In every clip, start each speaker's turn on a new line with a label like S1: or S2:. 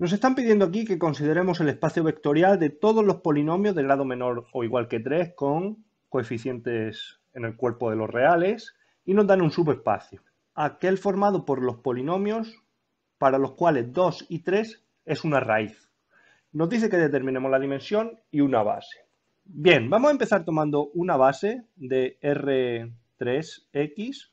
S1: Nos están pidiendo aquí que consideremos el espacio vectorial de todos los polinomios de grado menor o igual que 3 con coeficientes en el cuerpo de los reales y nos dan un subespacio, aquel formado por los polinomios para los cuales 2 y 3 es una raíz. Nos dice que determinemos la dimensión y una base. Bien, vamos a empezar tomando una base de R3X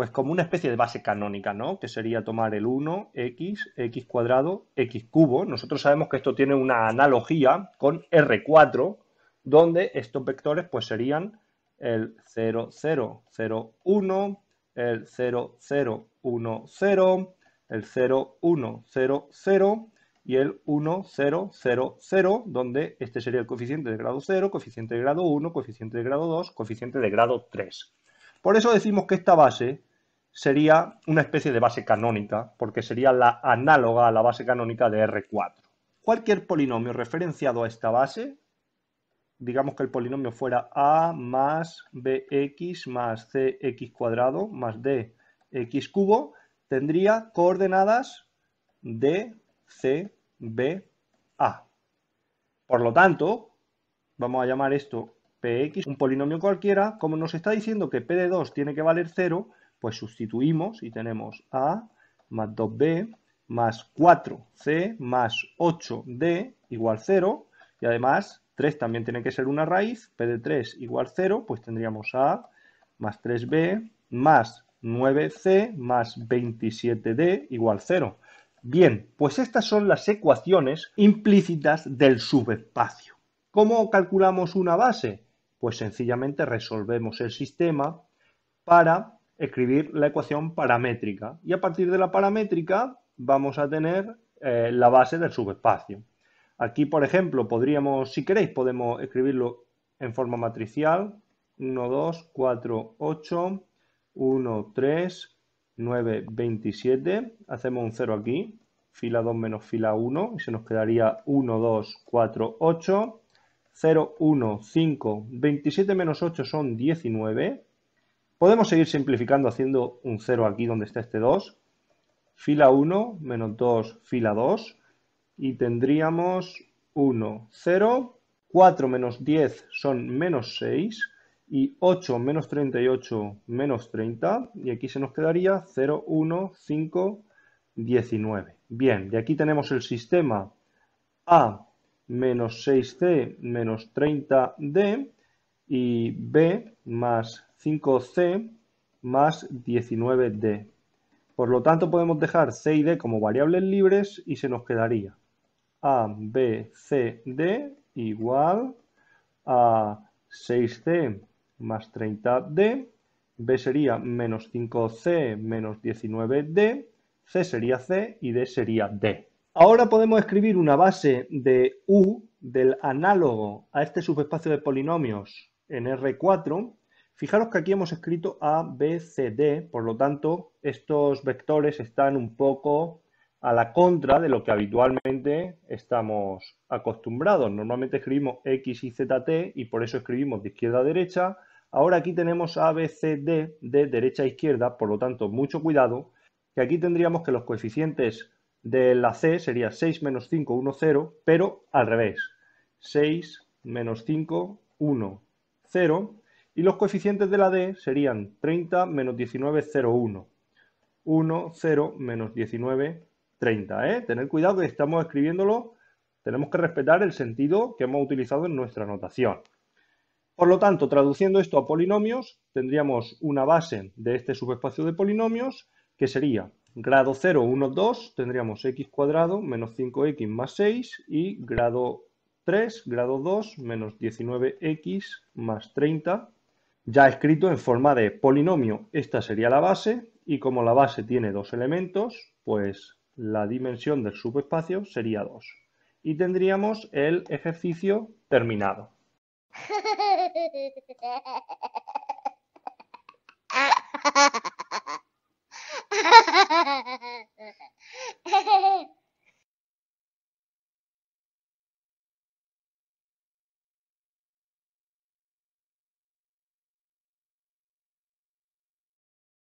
S1: pues como una especie de base canónica, ¿no? Que sería tomar el 1, x, x cuadrado, x cubo. Nosotros sabemos que esto tiene una analogía con R4, donde estos vectores pues serían el 0, 0, 0, 1, el 0, 0, 1, 0, el 0, 1, 0, 0 y el 1, 0, 0, 0, donde este sería el coeficiente de grado 0, coeficiente de grado 1, coeficiente de grado 2, coeficiente de grado 3. Por eso decimos que esta base sería una especie de base canónica, porque sería la análoga a la base canónica de R4. Cualquier polinomio referenciado a esta base, digamos que el polinomio fuera A más BX más CX cuadrado más DX cubo, tendría coordenadas D, C, B, A. Por lo tanto, vamos a llamar esto Px, un polinomio cualquiera, como nos está diciendo que P de 2 tiene que valer 0, pues sustituimos y tenemos A más 2B más 4C más 8D igual 0 y además 3 también tiene que ser una raíz, P de 3 igual 0, pues tendríamos A más 3B más 9C más 27D igual 0. Bien, pues estas son las ecuaciones implícitas del subespacio. ¿Cómo calculamos una base? Pues sencillamente resolvemos el sistema para escribir la ecuación paramétrica. Y a partir de la paramétrica vamos a tener eh, la base del subespacio. Aquí, por ejemplo, podríamos, si queréis, podemos escribirlo en forma matricial. 1, 2, 4, 8, 1, 3, 9, 27. Hacemos un 0 aquí, fila 2 menos fila 1, y se nos quedaría 1, 2, 4, 8. 0, 1, 5, 27 menos 8 son 19. Podemos seguir simplificando haciendo un 0 aquí donde está este 2. Fila 1, menos 2, fila 2. Y tendríamos 1, 0. 4 menos 10 son menos 6. Y 8 menos 38, menos 30. Y aquí se nos quedaría 0, 1, 5, 19. Bien, de aquí tenemos el sistema A menos 6C menos 30D y B más 5c más 19d. Por lo tanto, podemos dejar c y d como variables libres y se nos quedaría a, b, c, d igual a 6c más 30d, b sería menos 5c menos 19d, c sería c y d sería d. Ahora podemos escribir una base de u del análogo a este subespacio de polinomios en R4 Fijaros que aquí hemos escrito A, B, C, D, por lo tanto, estos vectores están un poco a la contra de lo que habitualmente estamos acostumbrados. Normalmente escribimos X y Z, T y por eso escribimos de izquierda a derecha. Ahora aquí tenemos A, B, C, D de derecha a izquierda, por lo tanto, mucho cuidado, que aquí tendríamos que los coeficientes de la C serían 6 menos 5, 1, 0, pero al revés. 6 menos 5, 1, 0 y los coeficientes de la D serían 30 menos 19, 0, 1. 1, 0 menos 19, 30. Tener cuidado que estamos escribiéndolo, tenemos que respetar el sentido que hemos utilizado en nuestra notación. Por lo tanto, traduciendo esto a polinomios, tendríamos una base de este subespacio de polinomios que sería grado 0, 1, 2, tendríamos x cuadrado menos 5x más 6 y grado 3, grado 2 menos 19x más 30 ya escrito en forma de polinomio. Esta sería la base y como la base tiene dos elementos, pues la dimensión del subespacio sería 2. Y tendríamos el ejercicio terminado.